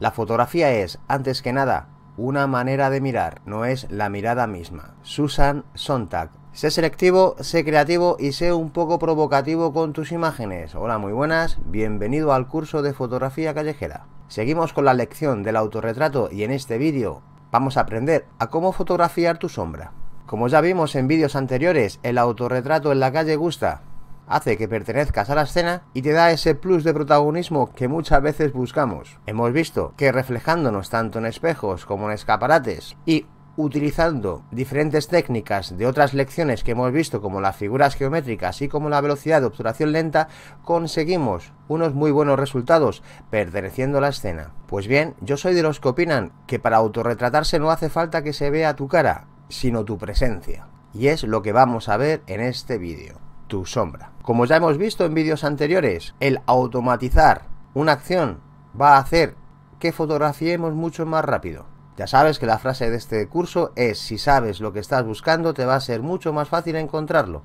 La fotografía es, antes que nada, una manera de mirar, no es la mirada misma. Susan Sontag. Sé selectivo, sé creativo y sé un poco provocativo con tus imágenes. Hola, muy buenas, bienvenido al curso de fotografía callejera. Seguimos con la lección del autorretrato y en este vídeo vamos a aprender a cómo fotografiar tu sombra. Como ya vimos en vídeos anteriores, el autorretrato en la calle gusta, hace que pertenezcas a la escena y te da ese plus de protagonismo que muchas veces buscamos. Hemos visto que reflejándonos tanto en espejos como en escaparates y utilizando diferentes técnicas de otras lecciones que hemos visto como las figuras geométricas y como la velocidad de obturación lenta, conseguimos unos muy buenos resultados perteneciendo a la escena. Pues bien, yo soy de los que opinan que para autorretratarse no hace falta que se vea tu cara, sino tu presencia. Y es lo que vamos a ver en este vídeo tu sombra. Como ya hemos visto en vídeos anteriores, el automatizar una acción va a hacer que fotografiemos mucho más rápido. Ya sabes que la frase de este curso es si sabes lo que estás buscando te va a ser mucho más fácil encontrarlo.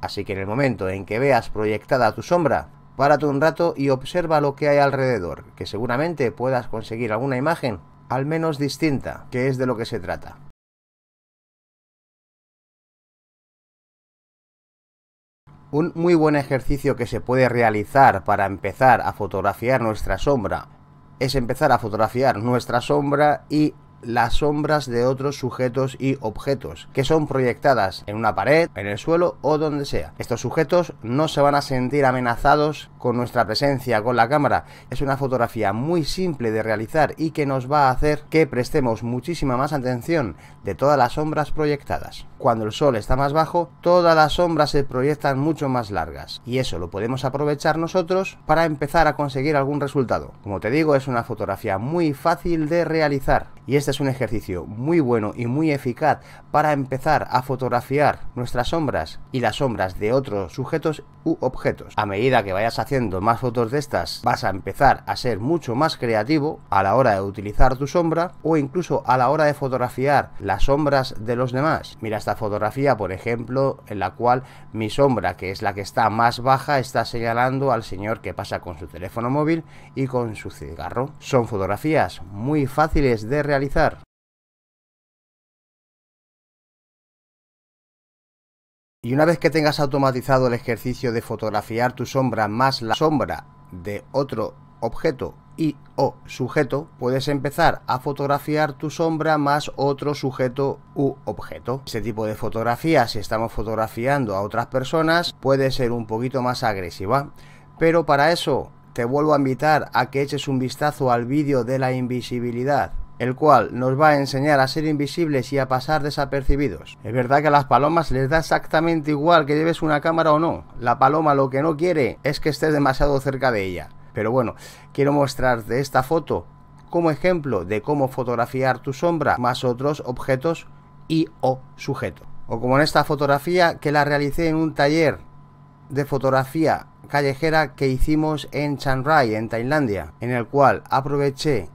Así que en el momento en que veas proyectada tu sombra, párate un rato y observa lo que hay alrededor, que seguramente puedas conseguir alguna imagen al menos distinta, que es de lo que se trata. Un muy buen ejercicio que se puede realizar para empezar a fotografiar nuestra sombra es empezar a fotografiar nuestra sombra y las sombras de otros sujetos y objetos, que son proyectadas en una pared, en el suelo o donde sea. Estos sujetos no se van a sentir amenazados con nuestra presencia, con la cámara. Es una fotografía muy simple de realizar y que nos va a hacer que prestemos muchísima más atención de todas las sombras proyectadas. Cuando el sol está más bajo, todas las sombras se proyectan mucho más largas y eso lo podemos aprovechar nosotros para empezar a conseguir algún resultado. Como te digo, es una fotografía muy fácil de realizar y este es un ejercicio muy bueno y muy eficaz para empezar a fotografiar nuestras sombras y las sombras de otros sujetos u objetos. A medida que vayas haciendo más fotos de estas, vas a empezar a ser mucho más creativo a la hora de utilizar tu sombra o incluso a la hora de fotografiar las sombras de los demás. Mira esta fotografía, por ejemplo, en la cual mi sombra, que es la que está más baja, está señalando al señor que pasa con su teléfono móvil y con su cigarro. Son fotografías muy fáciles de realizar y una vez que tengas automatizado el ejercicio de fotografiar tu sombra más la sombra de otro objeto y o sujeto, puedes empezar a fotografiar tu sombra más otro sujeto u objeto. Este tipo de fotografía, si estamos fotografiando a otras personas, puede ser un poquito más agresiva. Pero para eso, te vuelvo a invitar a que eches un vistazo al vídeo de la invisibilidad el cual nos va a enseñar a ser invisibles y a pasar desapercibidos. Es verdad que a las palomas les da exactamente igual que lleves una cámara o no. La paloma lo que no quiere es que estés demasiado cerca de ella. Pero bueno, quiero mostrarte esta foto como ejemplo de cómo fotografiar tu sombra más otros objetos y o sujeto. O como en esta fotografía que la realicé en un taller de fotografía callejera que hicimos en Chiang Rai, en Tailandia, en el cual aproveché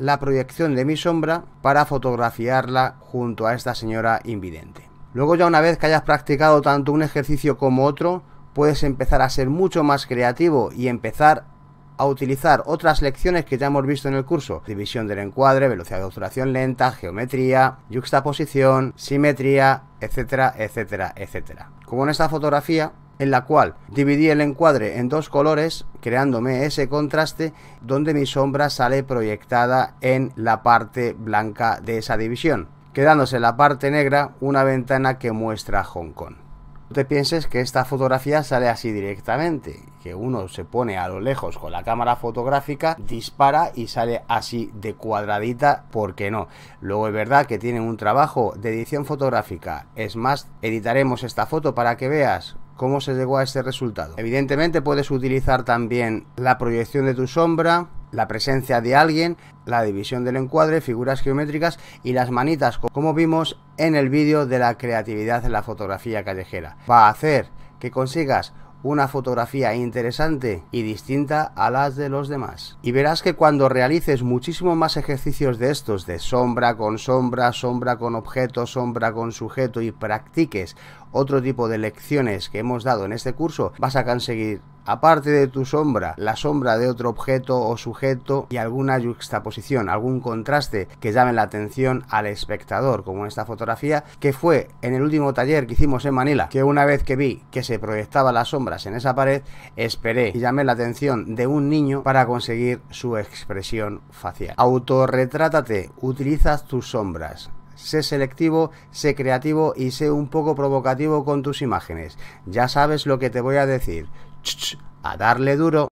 la proyección de mi sombra para fotografiarla junto a esta señora invidente. Luego ya una vez que hayas practicado tanto un ejercicio como otro, puedes empezar a ser mucho más creativo y empezar a utilizar otras lecciones que ya hemos visto en el curso. División del encuadre, velocidad de obturación lenta, geometría, juxtaposición, simetría, etcétera, etcétera, etcétera. Como en esta fotografía, en la cual dividí el encuadre en dos colores, creándome ese contraste donde mi sombra sale proyectada en la parte blanca de esa división, quedándose en la parte negra una ventana que muestra Hong Kong. No te pienses que esta fotografía sale así directamente, que uno se pone a lo lejos con la cámara fotográfica, dispara y sale así de cuadradita, porque no? Luego es verdad que tienen un trabajo de edición fotográfica, es más, editaremos esta foto para que veas cómo se llegó a este resultado. Evidentemente puedes utilizar también la proyección de tu sombra, la presencia de alguien, la división del encuadre, figuras geométricas y las manitas, como vimos en el vídeo de la creatividad en la fotografía callejera. Va a hacer que consigas una fotografía interesante y distinta a las de los demás. Y verás que cuando realices muchísimo más ejercicios de estos, de sombra con sombra, sombra con objeto, sombra con sujeto y practiques otro tipo de lecciones que hemos dado en este curso, vas a conseguir aparte de tu sombra, la sombra de otro objeto o sujeto y alguna juxtaposición, algún contraste que llame la atención al espectador, como en esta fotografía, que fue en el último taller que hicimos en Manila, que una vez que vi que se proyectaban las sombras en esa pared, esperé y llamé la atención de un niño para conseguir su expresión facial. Autorretrátate, utiliza tus sombras, sé selectivo, sé creativo y sé un poco provocativo con tus imágenes. Ya sabes lo que te voy a decir a darle duro.